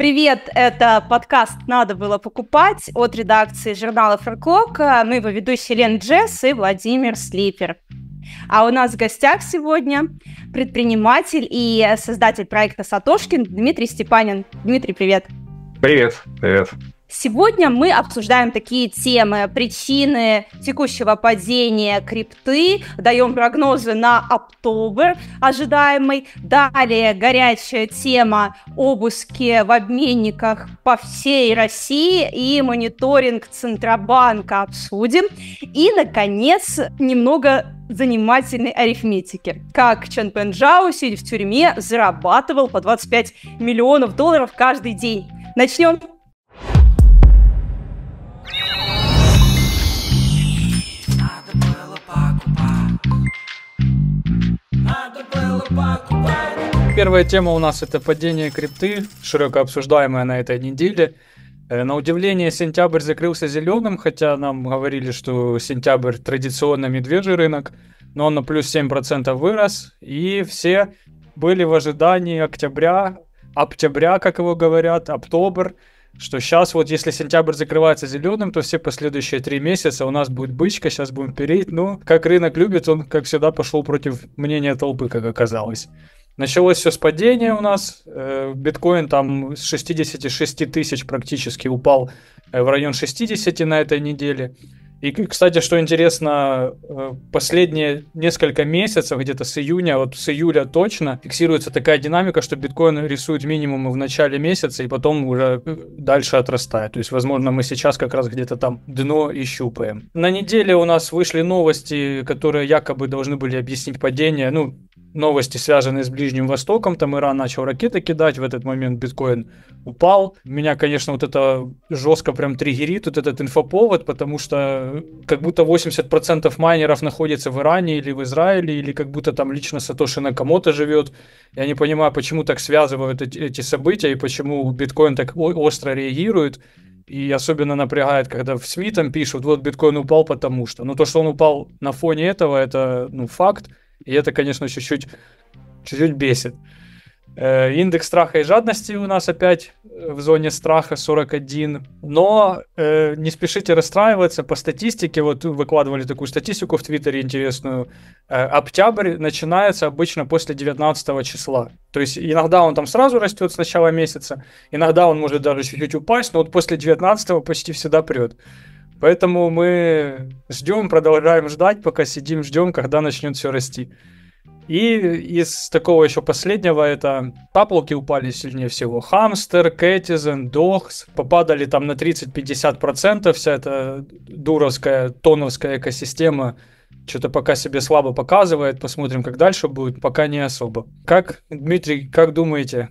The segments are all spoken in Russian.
Привет, это подкаст «Надо было покупать» от редакции журнала «Франкока». Мы ну, его ведущие Лен Джесс и Владимир Слипер. А у нас в гостях сегодня предприниматель и создатель проекта «Сатошкин» Дмитрий Степанин. Дмитрий, привет. Привет, привет. Сегодня мы обсуждаем такие темы, причины текущего падения крипты, даем прогнозы на октябрь, ожидаемый, далее горячая тема обыски в обменниках по всей России и мониторинг Центробанка обсудим. И, наконец, немного занимательной арифметики. Как Чен Пенджао, сидя в тюрьме, зарабатывал по 25 миллионов долларов каждый день. Начнем первая тема у нас это падение крипты, широко обсуждаемая на этой неделе. Э, на удивление, сентябрь закрылся зеленым, хотя нам говорили, что сентябрь традиционно медвежий рынок, но он на плюс 7% вырос, и все были в ожидании октября, октября, как его говорят, октобр, что сейчас вот если сентябрь закрывается зеленым, то все последующие три месяца у нас будет бычка, сейчас будем переть. но ну, как рынок любит, он, как всегда, пошел против мнения толпы, как оказалось. Началось все с падения у нас. Э, биткоин там с 66 тысяч практически упал э, в район 60 на этой неделе. И, кстати, что интересно, э, последние несколько месяцев, где-то с июня, вот с июля точно, фиксируется такая динамика, что биткоин рисует минимум в начале месяца и потом уже дальше отрастает. То есть, возможно, мы сейчас как раз где-то там дно и щупаем. На неделе у нас вышли новости, которые якобы должны были объяснить падение. Ну, новости, связанные с Ближним Востоком. Там Иран начал ракеты кидать, в этот момент биткоин упал. Меня, конечно, вот это жестко прям триггерит, вот этот инфоповод, потому что как будто 80% майнеров находится в Иране или в Израиле, или как будто там лично Сатоши Накамото живет. Я не понимаю, почему так связывают эти, события и почему биткоин так остро реагирует. И особенно напрягает, когда в СМИ там пишут, вот биткоин упал потому что. Но ну, то, что он упал на фоне этого, это ну, факт. И это, конечно, чуть-чуть, чуть-чуть бесит. Э, индекс страха и жадности у нас опять э, в зоне страха 41. Но э, не спешите расстраиваться по статистике. Вот выкладывали такую статистику в Твиттере интересную. Э, октябрь начинается обычно после 19 числа. То есть иногда он там сразу растет с начала месяца, иногда он может даже чуть-чуть упасть, но вот после 19 почти всегда прет. Поэтому мы ждем, продолжаем ждать, пока сидим, ждем, когда начнет все расти. И из такого еще последнего это таплоки упали сильнее всего. Хамстер, Кэтизен, Дохс попадали там на 30-50%. Вся эта дуровская, тоновская экосистема что-то пока себе слабо показывает. Посмотрим, как дальше будет. Пока не особо. Как, Дмитрий, как думаете,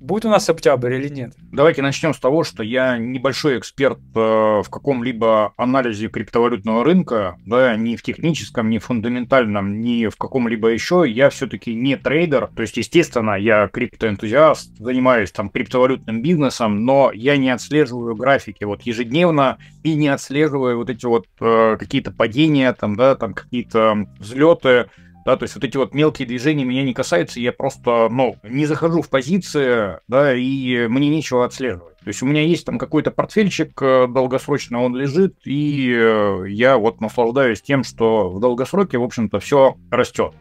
Будет у нас октябрь или нет? Давайте начнем с того, что я небольшой эксперт э, в каком-либо анализе криптовалютного рынка, да, ни в техническом, ни в фундаментальном, ни в каком-либо еще. Я все-таки не трейдер, то есть, естественно, я криптоэнтузиаст, занимаюсь там криптовалютным бизнесом, но я не отслеживаю графики вот ежедневно и не отслеживаю вот эти вот э, какие-то падения, там, да, там какие-то взлеты да, то есть вот эти вот мелкие движения меня не касаются, я просто, ну, не захожу в позиции, да, и мне нечего отслеживать. То есть у меня есть там какой-то портфельчик э, долгосрочно, он лежит, и э, я вот наслаждаюсь тем, что в долгосроке, в общем-то, все растет.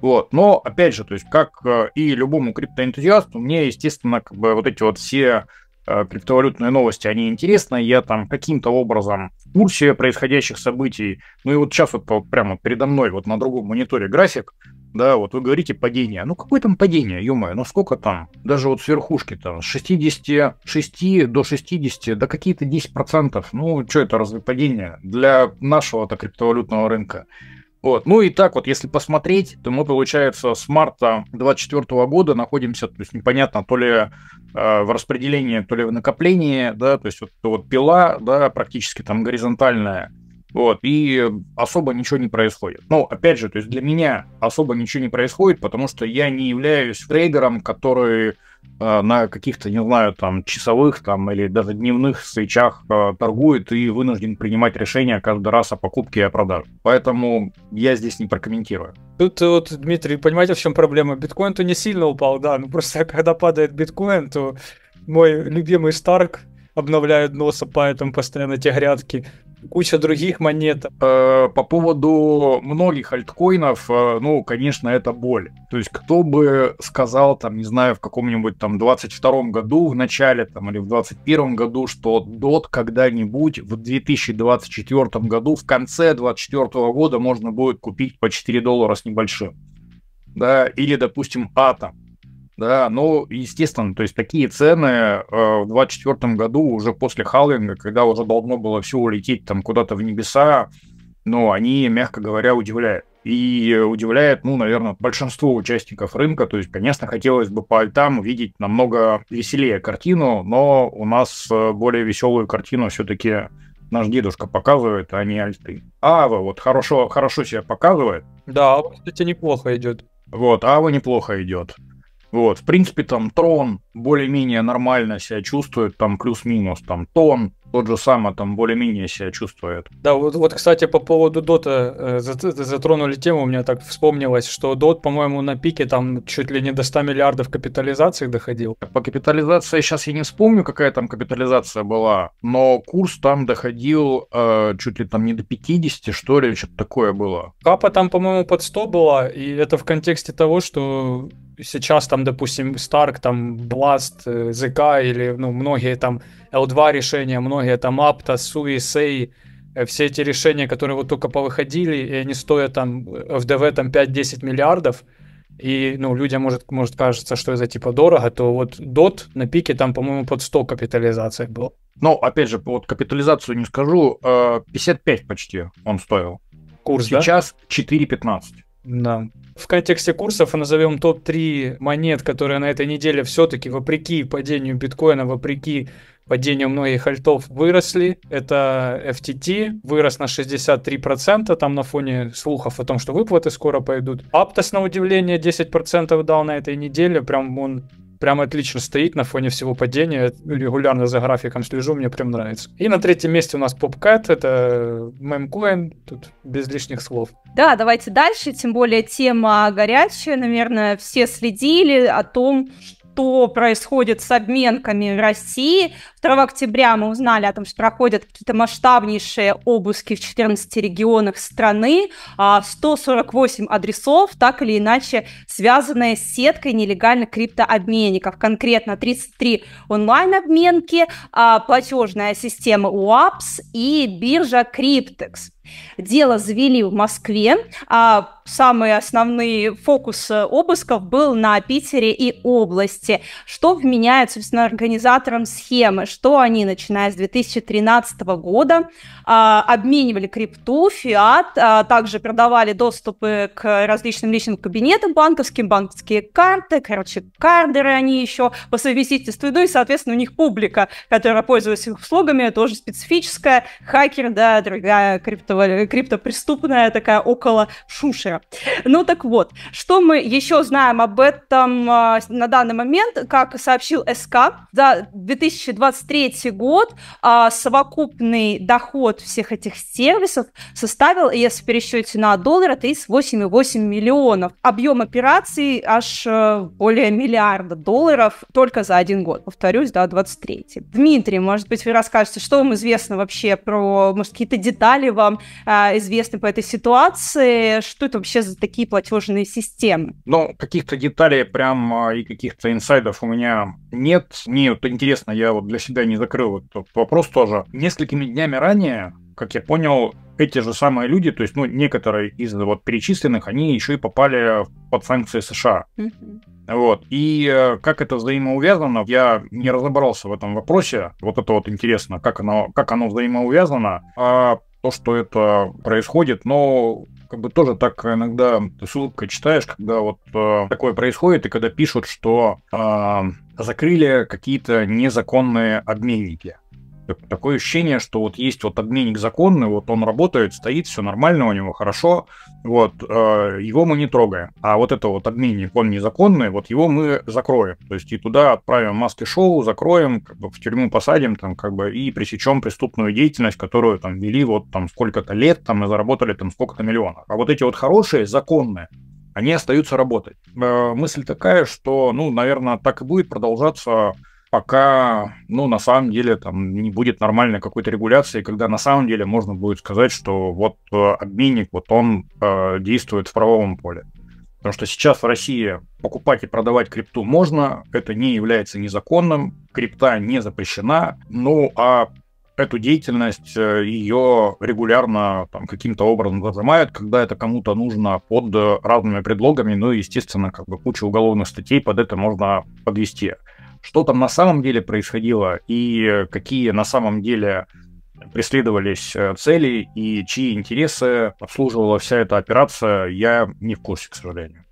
Вот. Но, опять же, то есть, как э, и любому криптоэнтузиасту, мне, естественно, как бы вот эти вот все Э, криптовалютные новости, они интересны, я там каким-то образом в курсе происходящих событий. Ну и вот сейчас вот прямо передо мной, вот на другом мониторе график, да, вот вы говорите падение. Ну какое там падение, ё ну сколько там? Даже вот с верхушки там, с 66 до 60, да какие-то 10%. Ну что это разве падение для нашего-то криптовалютного рынка? Вот. Ну и так вот, если посмотреть, то мы, получается, с марта 2024 года находимся, то есть непонятно, то ли э, в распределении, то ли в накоплении, да, то есть вот, вот пила, да, практически там горизонтальная, вот, и особо ничего не происходит. Но, ну, опять же, то есть для меня особо ничего не происходит, потому что я не являюсь трейдером, который э, на каких-то, не знаю, там, часовых там или даже дневных свечах э, торгует и вынужден принимать решения каждый раз о покупке и о продаже. Поэтому я здесь не прокомментирую. Тут э, вот, Дмитрий, понимаете, в чем проблема? Биткоин-то не сильно упал, да, ну просто когда падает биткоин, то мой любимый Старк обновляют носа, поэтому постоянно те грядки куча других монет. Э, по поводу многих альткоинов, э, ну, конечно, это боль. То есть, кто бы сказал, там, не знаю, в каком-нибудь там 22 году в начале, там, или в 21 году, что DOT когда-нибудь в 2024 году, в конце 2024 года можно будет купить по 4 доллара с небольшим. Да, или, допустим, Атом да, ну, естественно, то есть такие цены э, в 2024 году уже после халвинга, когда уже должно было все улететь там куда-то в небеса, ну, они, мягко говоря, удивляют. И удивляет, ну, наверное, большинство участников рынка. То есть, конечно, хотелось бы по альтам видеть намного веселее картину, но у нас э, более веселую картину все-таки наш дедушка показывает, а не альты. Ава вот хорошо, хорошо себя показывает. Да, кстати, неплохо идет. Вот, Ава неплохо идет. Вот, в принципе, там Трон более-менее нормально себя чувствует, там плюс-минус, там Тон тот же самый там более-менее себя чувствует. Да, вот, вот, кстати, по поводу Дота э, затронули тему, у меня так вспомнилось, что Дот, по-моему, на пике там чуть ли не до 100 миллиардов капитализации доходил. По капитализации сейчас я не вспомню, какая там капитализация была, но курс там доходил э, чуть ли там не до 50, что ли, что-то такое было. Капа там, по-моему, под 100 была, и это в контексте того, что сейчас там, допустим, Stark, там, Blast, ZK э, или, ну, многие там L2 решения, многие там Apta, Sui, Sei, э, все эти решения, которые вот только повыходили, и они стоят там в э, ДВ там 5-10 миллиардов, и, ну, людям может, может кажется, что это типа дорого, то вот DOT на пике там, по-моему, под 100 капитализаций был. Ну, опять же, вот капитализацию не скажу, 55 почти он стоил. Курс, Сейчас да? 4,15. Да. В контексте курсов назовем топ-3 монет, которые на этой неделе все-таки, вопреки падению биткоина, вопреки падению многих альтов, выросли. Это FTT, вырос на 63%, там на фоне слухов о том, что выплаты скоро пойдут. Аптос, на удивление, 10% дал на этой неделе, прям он прям отлично стоит на фоне всего падения. Регулярно за графиком слежу, мне прям нравится. И на третьем месте у нас PopCat, это MemCoin, тут без лишних слов. Да, давайте дальше, тем более тема горячая, наверное, все следили о том, что происходит с обменками в России. 2 октября мы узнали о том, что проходят какие-то масштабнейшие обыски в 14 регионах страны, 148 а, адресов, так или иначе связанные с сеткой нелегальных криптообменников. Конкретно 33 онлайн-обменки, а, платежная система УАПС и биржа Криптекс. Дело завели в Москве, а самый основной фокус обысков был на Питере и области. Что вменяет, собственно, организаторам схемы? Что они, начиная с 2013 года, а, обменивали крипту, фиат, а также продавали доступы к различным личным кабинетам банковским, банковские карты, короче, кардеры они еще по совместительству, ну и, соответственно, у них публика, которая пользуется их услугами, тоже специфическая, хакер, да, другая крипто этого э, криптопреступная такая около шушера. Ну так вот, что мы еще знаем об этом а, на данный момент, как сообщил СК, за 2023 год а, совокупный доход всех этих сервисов составил, если в пересчете на доллары, 38,8 миллионов. Объем операций аж э, более миллиарда долларов только за один год. Повторюсь, да, 23. Дмитрий, может быть, вы расскажете, что вам известно вообще про, может, какие-то детали вам а, известны по этой ситуации. Что это вообще за такие платежные системы? Ну, каких-то деталей прям а, и каких-то инсайдов у меня нет. Мне вот интересно, я вот для себя не закрыл этот вопрос тоже. Несколькими днями ранее как я понял, эти же самые люди, то есть, ну, некоторые из вот перечисленных, они еще и попали под санкции США. Вот. И э, как это взаимоувязано, я не разобрался в этом вопросе. Вот это вот интересно, как оно, как оно взаимоувязано. А то, что это происходит, но как бы тоже так иногда с улыбкой читаешь, когда вот э, такое происходит, и когда пишут, что э, закрыли какие-то незаконные обменники. Такое ощущение, что вот есть вот обменник законный, вот он работает, стоит, все нормально у него, хорошо, вот, э, его мы не трогаем. А вот это вот обменник, он незаконный, вот его мы закроем. То есть и туда отправим маски шоу, закроем, как бы в тюрьму посадим, там, как бы, и пресечем преступную деятельность, которую там вели вот там сколько-то лет, там, и заработали там сколько-то миллионов. А вот эти вот хорошие, законные, они остаются работать. Э, мысль такая, что, ну, наверное, так и будет продолжаться пока, ну, на самом деле, там не будет нормальной какой-то регуляции, когда на самом деле можно будет сказать, что вот э, обменник, вот он э, действует в правовом поле. Потому что сейчас в России покупать и продавать крипту можно, это не является незаконным, крипта не запрещена, ну, а эту деятельность э, ее регулярно там, каким-то образом зажимают, когда это кому-то нужно под разными предлогами, ну и, естественно, как бы куча уголовных статей под это можно подвести что там на самом деле происходило и э, какие на самом деле преследовались э, цели и чьи интересы обслуживала вся эта операция, я не в курсе, к сожалению.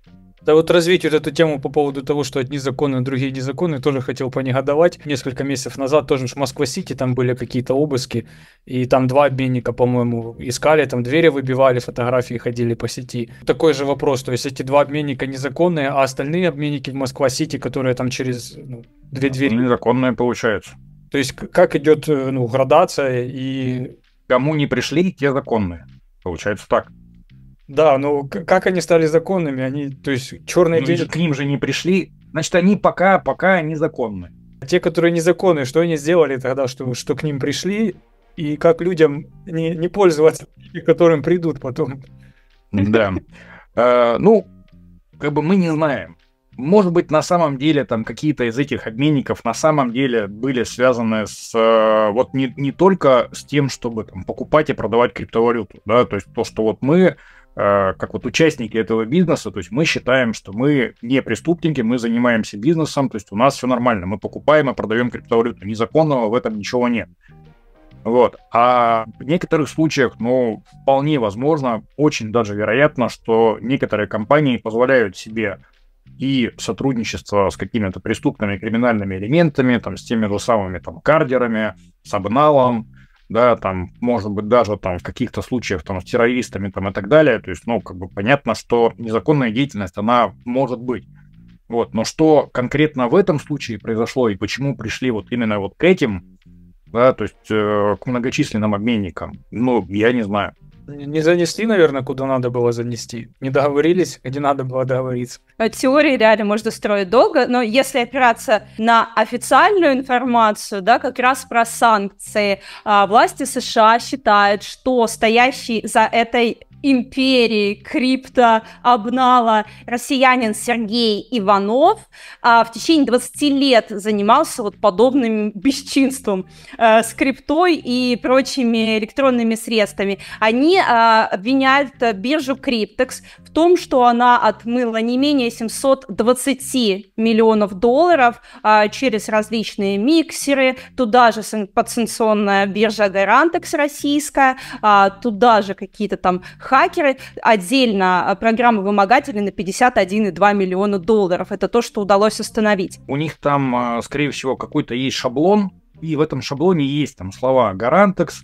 Да вот развить вот эту тему по поводу того, что одни законы, другие незаконы. тоже хотел понегодовать. Несколько месяцев назад тоже в Москва-Сити там были какие-то обыски, и там два обменника, по-моему, искали, там двери выбивали, фотографии ходили по сети. Такой же вопрос, то есть эти два обменника незаконные, а остальные обменники в Москва-Сити, которые там через ну, две двери... Ну, незаконные получаются. То есть как идет э, ну, градация и... Кому не пришли, те законные. Получается так. Да, но ну, как они стали законными? Они, то есть, черные ну, деньги... К ним же не пришли. Значит, они пока, пока незаконны. А те, которые незаконны, что они сделали тогда, что, что к ним пришли, и как людям не, не пользоваться, и которым придут потом? Да. Э, ну, как бы мы не знаем. Может быть, на самом деле там какие-то из этих обменников на самом деле были связаны с э, вот не, не только с тем, чтобы там, покупать и продавать криптовалюту, да, то есть то, что вот мы Э, как вот участники этого бизнеса, то есть мы считаем, что мы не преступники, мы занимаемся бизнесом, то есть у нас все нормально, мы покупаем и продаем криптовалюту, незаконного в этом ничего нет. Вот. А в некоторых случаях, ну, вполне возможно, очень даже вероятно, что некоторые компании позволяют себе и сотрудничество с какими-то преступными криминальными элементами, там, с теми же самыми там кардерами, с обналом, да, там, может быть, даже там в каких-то случаях там с террористами там и так далее, то есть, ну, как бы понятно, что незаконная деятельность, она может быть. Вот, но что конкретно в этом случае произошло и почему пришли вот именно вот к этим, да, то есть э, к многочисленным обменникам, ну, я не знаю. Не занесли, наверное, куда надо было занести. Не договорились, где надо было договориться. Теории реально можно строить долго, но если опираться на официальную информацию, да, как раз про санкции, а, власти США считают, что стоящий за этой империи крипто обнала россиянин Сергей Иванов а, в течение 20 лет занимался вот подобным бесчинством а, с криптой и прочими электронными средствами. Они а, обвиняют биржу Криптекс в том, что она отмыла не менее 720 миллионов долларов а, через различные миксеры, туда же подсанкционная биржа Гарантекс российская, а, туда же какие-то там хакеры, отдельно а, программы вымогателей на 51,2 миллиона долларов. Это то, что удалось установить. У них там, а, скорее всего, какой-то есть шаблон, и в этом шаблоне есть там слова «Гарантекс»,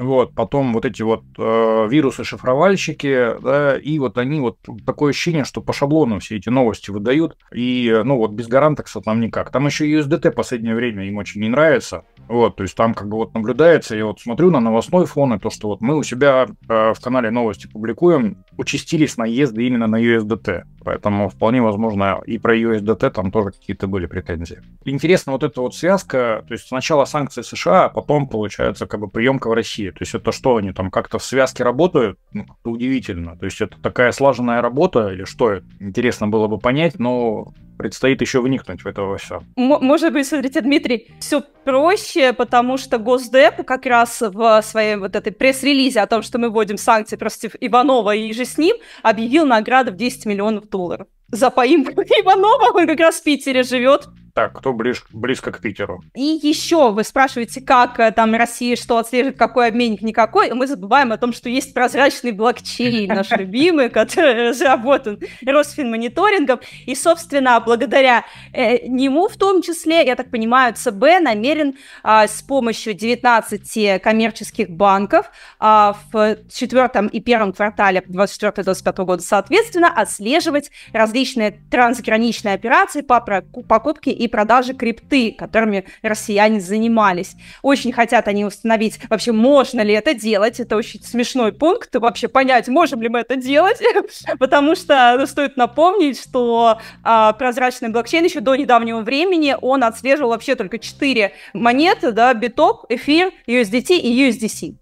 вот, потом вот эти вот э, вирусы-шифровальщики, да, и вот они вот такое ощущение, что по шаблону все эти новости выдают, и, ну, вот без гарантекса там никак. Там еще и USDT в последнее время им очень не нравится, вот, то есть там как бы вот наблюдается, я вот смотрю на новостной фон, и то, что вот мы у себя э, в канале новости публикуем, участились наезды именно на USDT. Поэтому вполне возможно и про USDT там тоже какие-то были претензии. Интересно вот эта вот связка, то есть сначала санкции США, а потом получается как бы приемка в России. То есть это что, они там как-то в связке работают? Ну, как-то удивительно. То есть это такая слаженная работа или что? Интересно было бы понять, но предстоит еще вникнуть в это во все. Может быть, смотрите, Дмитрий, все проще, потому что Госдеп как раз в своем вот этой пресс-релизе о том, что мы вводим санкции против Иванова и же с ним, объявил награду в 10 миллионов долларов за поимку Иванова. Он как раз в Питере живет. Так, кто ближ, близко к Питеру? И еще вы спрашиваете, как э, там Россия, что отслеживает, какой обменник, никакой. мы забываем о том, что есть прозрачный блокчейн, наш любимый, который разработан Росфинмониторингом. И, собственно, благодаря э, нему в том числе, я так понимаю, ЦБ намерен э, с помощью 19 коммерческих банков э, в четвертом и первом квартале 2024 25 года, соответственно, отслеживать различные трансграничные операции по покупке и продажи крипты, которыми россияне занимались. Очень хотят они установить, вообще, можно ли это делать. Это очень смешной пункт, вообще понять, можем ли мы это делать, потому что ну, стоит напомнить, что а, прозрачный блокчейн еще до недавнего времени, он отслеживал вообще только 4 монеты, да, биток, эфир, USDT и USDC.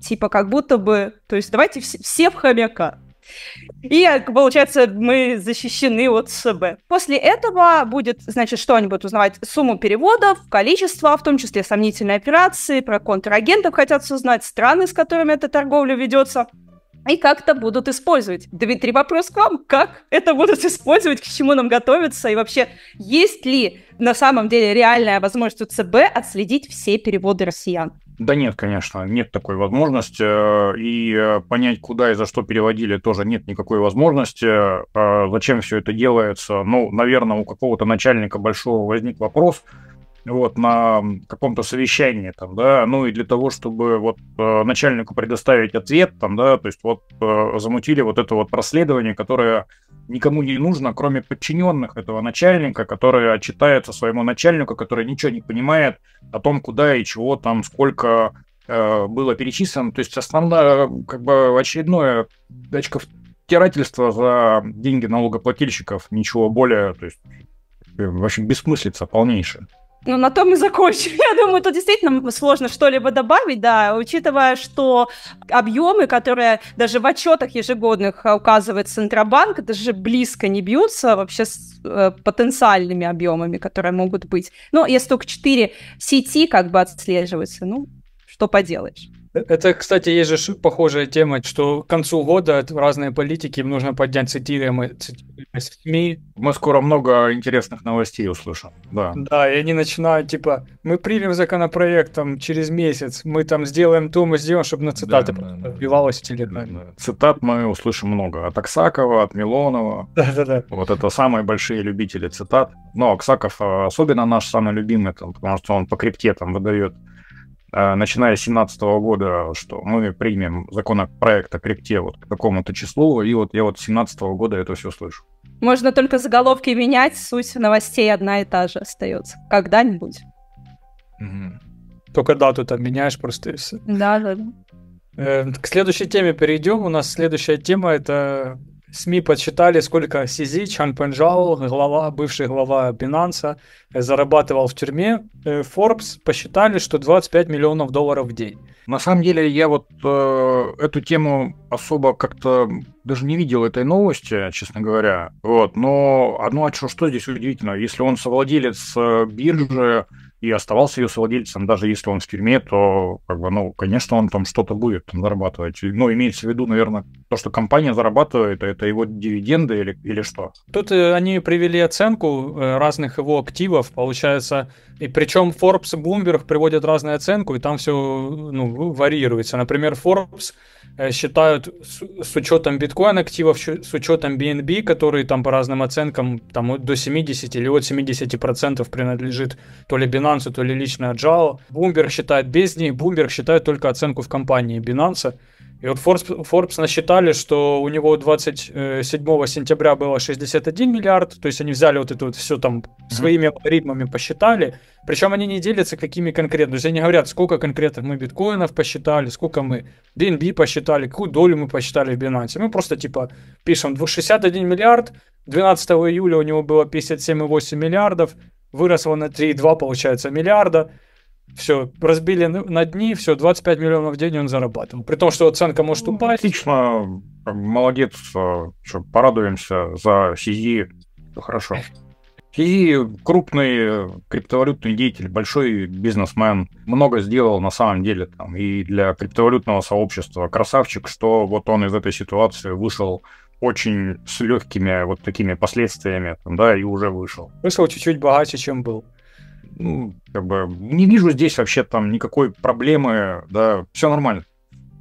Типа как будто бы, то есть давайте все, все в хомяка. И, получается, мы защищены от СБ. После этого будет, значит, что они будут узнавать? Сумму переводов, количество, в том числе сомнительные операции, про контрагентов хотят узнать, страны, с которыми эта торговля ведется и как-то будут использовать. Дмитрий, вопрос к вам. Как это будут использовать, к чему нам готовиться? И вообще, есть ли на самом деле реальная возможность у ЦБ отследить все переводы россиян? Да нет, конечно, нет такой возможности. Э, и э, понять, куда и за что переводили, тоже нет никакой возможности. Э, а зачем все это делается? Ну, наверное, у какого-то начальника большого возник вопрос – вот, на каком-то совещании, там, да, ну и для того, чтобы вот э, начальнику предоставить ответ, там, да, то есть вот э, замутили вот это вот проследование, которое никому не нужно, кроме подчиненных этого начальника, который отчитается своему начальнику, который ничего не понимает о том, куда и чего там, сколько э, было перечислено. То есть основное, как бы очередное очко втирательство за деньги налогоплательщиков, ничего более, то есть э, вообще бессмыслица полнейшая ну, на том и закончим. Я думаю, тут действительно сложно что-либо добавить, да, учитывая, что объемы, которые даже в отчетах ежегодных указывает Центробанк, даже близко не бьются вообще с э, потенциальными объемами, которые могут быть. Но ну, если только 4 сети как бы отслеживаются, ну, что поделаешь. Это, кстати, есть же похожая тема, что к концу года разные политики, им нужно поднять цитируемость СМИ. Мы скоро много интересных новостей услышим, да. Да, и они начинают, типа, мы примем законопроект там, через месяц, мы там сделаем то, мы сделаем, чтобы на цитаты да, отбивалось да, да, да. Цитат мы услышим много. От Аксакова, от Милонова. Да-да-да. Вот это самые большие любители цитат. Но Аксаков а, особенно наш самый любимый, там, потому что он по крипте там выдает а, начиная с 2017 года, что мы примем законопроект о крипте вот к какому-то числу, и вот я вот с 2017 года это все слышу. Можно только заголовки менять, суть новостей одна и та же остается. Когда-нибудь. Угу. Только дату там меняешь просто и все. Да, да. Эм, к следующей теме перейдем. У нас следующая тема это СМИ подсчитали, сколько Сизи Чан Пенжал, глава, бывший глава Binance, э, зарабатывал в тюрьме. Э, Forbes посчитали, что 25 миллионов долларов в день. На самом деле, я вот э, эту тему особо как-то даже не видел этой новости, честно говоря. Вот, но одно, что, что здесь удивительно, если он совладелец э, биржи, и оставался ее совладельцем, даже если он в тюрьме, то, как бы, ну, конечно, он там что-то будет там, зарабатывать. Но ну, имеется в виду, наверное, то, что компания зарабатывает, это его дивиденды или, или что? Тут э, они привели оценку э, разных его активов, получается, и причем Forbes и Bloomberg приводят разную оценку, и там все ну, варьируется. Например, Forbes э, считают с, с учетом биткоин активов, с учетом BNB, которые там по разным оценкам там до 70 или от 70 процентов принадлежит то ли Binance, Binance, то ли личная Джао. Bloomberg считает без ней, Bloomberg считает только оценку в компании Binance. И вот Forbes, Forbes насчитали, что у него 27 сентября было 61 миллиард, то есть они взяли вот это вот все там своими алгоритмами посчитали, причем они не делятся какими конкретно, то есть они говорят, сколько конкретно мы биткоинов посчитали, сколько мы BNB посчитали, какую долю мы посчитали в Binance. Мы просто типа пишем 261 миллиард, 12 июля у него было 57,8 миллиардов, выросло на 3,2, получается, миллиарда. Все, разбили на дни, все, 25 миллионов в день он зарабатывал. При том, что оценка может ну, упасть. Отлично, молодец, э, что, порадуемся за Сизи, хорошо. Сизи крупный криптовалютный деятель, большой бизнесмен, много сделал на самом деле там и для криптовалютного сообщества. Красавчик, что вот он из этой ситуации вышел очень с легкими вот такими последствиями, там, да, и уже вышел. Вышел чуть-чуть богаче, чем был. Ну, как бы, не вижу здесь вообще там никакой проблемы, да, все нормально.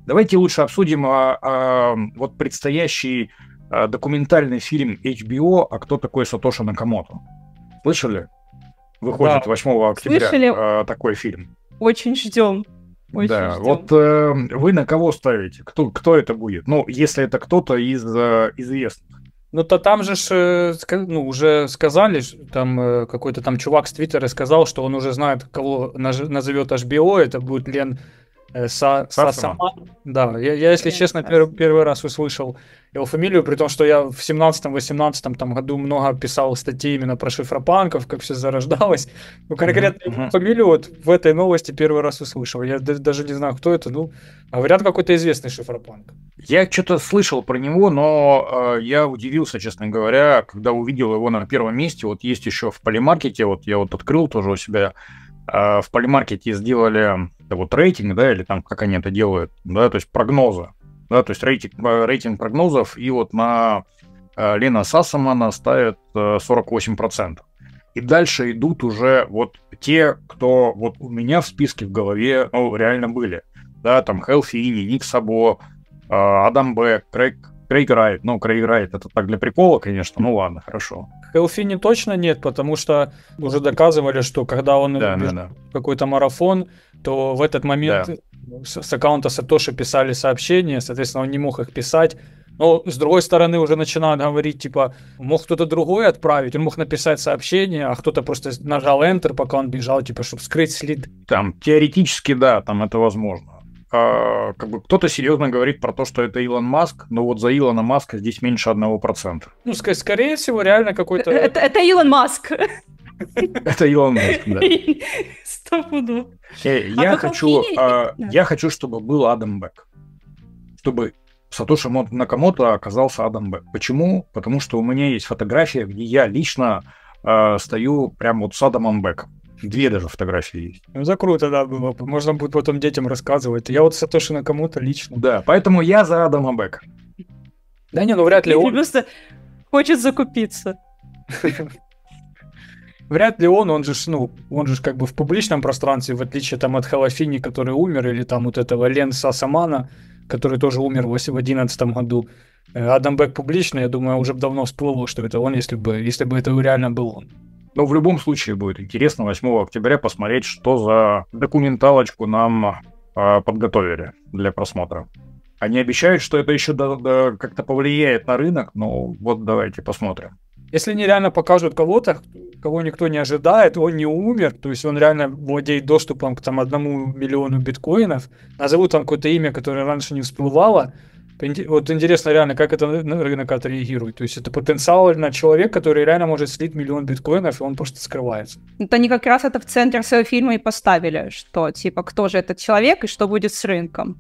Давайте лучше обсудим а, а, вот предстоящий а, документальный фильм HBO «А кто такой Сатоши Накамото?» Слышали? Выходит да. 8 октября Слышали? А, такой фильм. Очень ждем. Очень да, ждем. вот э, вы на кого ставите? Кто, кто это будет? Ну, если это кто-то из э, известных. Ну, то там же ж, э, ну, уже сказали, там э, какой-то там чувак с Твиттера сказал, что он уже знает, кого назовет HBO, это будет Лен Э, Са, Са, Сама. Да, я, я если честно, пер, первый раз услышал его фамилию, при том, что я в 17-18 там году много писал статей именно про шифропанков, как все зарождалось. Ну, конкретно mm-hmm. фамилию вот в этой новости первый раз услышал. Я даже не знаю, кто это, ну, говорят, а какой-то известный шифропанк. Я что-то слышал про него, но э, я удивился, честно говоря, когда увидел его на первом месте. Вот есть еще в полимаркете, вот я вот открыл тоже у себя, э, в полимаркете сделали вот рейтинг, да, или там, как они это делают, да, то есть прогнозы, да, то есть рейтинг, э, рейтинг прогнозов, и вот на э, Лена Сассамана ставят 48%. Э, и дальше идут уже вот те, кто вот у меня в списке в голове, ну, реально были. Да, там Хелфи Ини, Ник Сабо, Адам Бэк, Крейг, Крейг Райт. Ну, Крейг Райт это так для прикола, конечно, ну ладно, хорошо. Хелфи не точно нет, потому что уже доказывали, что когда он да, да, да. какой-то марафон, то в этот момент да. с, с аккаунта Сатоши писали сообщения, соответственно, он не мог их писать. Но, с другой стороны, уже начинают говорить, типа, мог кто-то другой отправить, он мог написать сообщение, а кто-то просто нажал Enter, пока он бежал, типа, чтобы скрыть след. Там, теоретически, да, там это возможно. А, как бы кто-то серьезно говорит про то, что это Илон Маск, но вот за Илона Маска здесь меньше одного процента. Ну, ск- скорее всего, реально какой-то... Э, э, это, это Илон Маск. Это Илон Маск, да. Сто пудов. Э, а я хочу, а, я хочу, чтобы был Адам Бэк. Чтобы Сатоши Накамото оказался Адам Бэк. Почему? Потому что у меня есть фотография, где я лично а, стою прямо вот с Адамом Бэком. Две даже фотографии есть. Ну, это круто, да, было Можно будет потом детям рассказывать. Я вот Сатоши на кому-то лично. Да, поэтому я за Адама Бэка. Да не, ну вряд ли он... Просто хочет закупиться. вряд ли он, он же, ну, он же как бы в публичном пространстве, в отличие там от Халафини, который умер, или там вот этого Ленса Самана, который тоже умер в 2011 году. Э, Адам Бек публично, я думаю, уже давно всплыло, что это он, если бы, если бы это реально был он. Но в любом случае будет интересно 8 октября посмотреть, что за документалочку нам а, подготовили для просмотра. Они обещают, что это еще как-то повлияет на рынок, но вот давайте посмотрим. Если они реально покажут кого-то, кого никто не ожидает, он не умер, то есть он реально владеет доступом к там одному миллиону биткоинов, назовут там какое-то имя, которое раньше не всплывало, вот интересно реально, как это рынок отреагирует. То есть это потенциально человек, который реально может слить миллион биткоинов, и он просто скрывается. Это они как раз это в центр своего фильма и поставили, что типа кто же этот человек и что будет с рынком.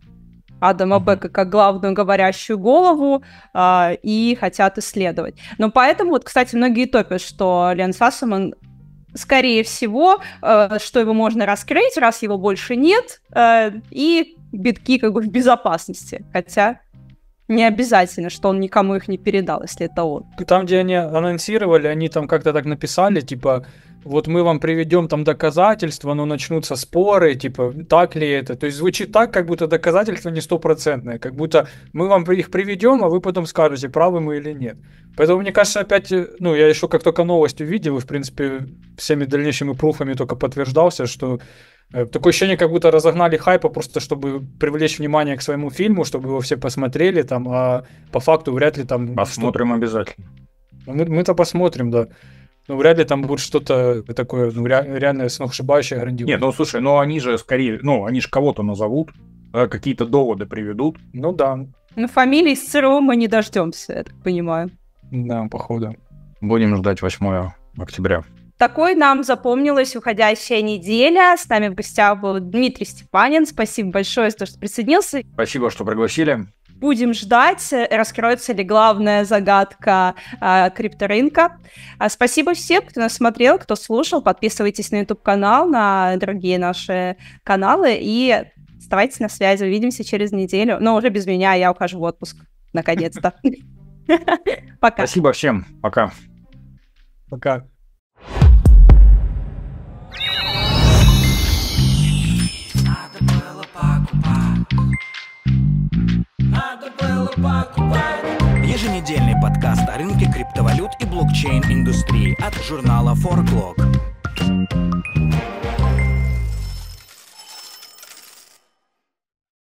Адама Бека как главную говорящую голову э, и хотят исследовать. Но поэтому, вот, кстати, многие топят, что Лен Сассеман скорее всего, э, что его можно раскрыть, раз его больше нет, э, и битки как бы в безопасности. Хотя не обязательно, что он никому их не передал, если это он. Ну, там, где они анонсировали, они там как-то так написали, типа, вот мы вам приведем там доказательства, но начнутся споры, типа, так ли это. То есть звучит так, как будто доказательства не стопроцентные, как будто мы вам их приведем, а вы потом скажете, правы мы или нет. Поэтому, мне кажется, опять, ну, я еще как только новость увидел, и, в принципе, всеми дальнейшими пруфами только подтверждался, что э, Такое ощущение, как будто разогнали хайпа просто, чтобы привлечь внимание к своему фильму, чтобы его все посмотрели там, а по факту вряд ли там... Посмотрим обязательно. Ну, мы- мы-то посмотрим, да ну, вряд ли там будет что-то такое, ну, реально сногсшибающее, грандиозное. Нет, ну, слушай, ну, они же скорее, ну, они же кого-то назовут, э, какие-то доводы приведут. Ну, да. Ну, фамилии с ЦРУ мы не дождемся, я так понимаю. Да, походу. Будем ждать 8 октября. Такой нам запомнилась уходящая неделя. С нами в гостях был Дмитрий Степанин. Спасибо большое за то, что присоединился. Спасибо, что пригласили. Будем ждать, э, раскроется ли главная загадка э, крипторынка. А спасибо всем, кто нас смотрел, кто слушал. Подписывайтесь на YouTube-канал, на другие наши каналы и оставайтесь на связи. Увидимся через неделю. Но уже без меня, я ухожу в отпуск. Наконец-то. Пока. Спасибо всем. Пока. Пока. было покупать. Еженедельный подкаст о рынке криптовалют и блокчейн-индустрии от журнала ForClock.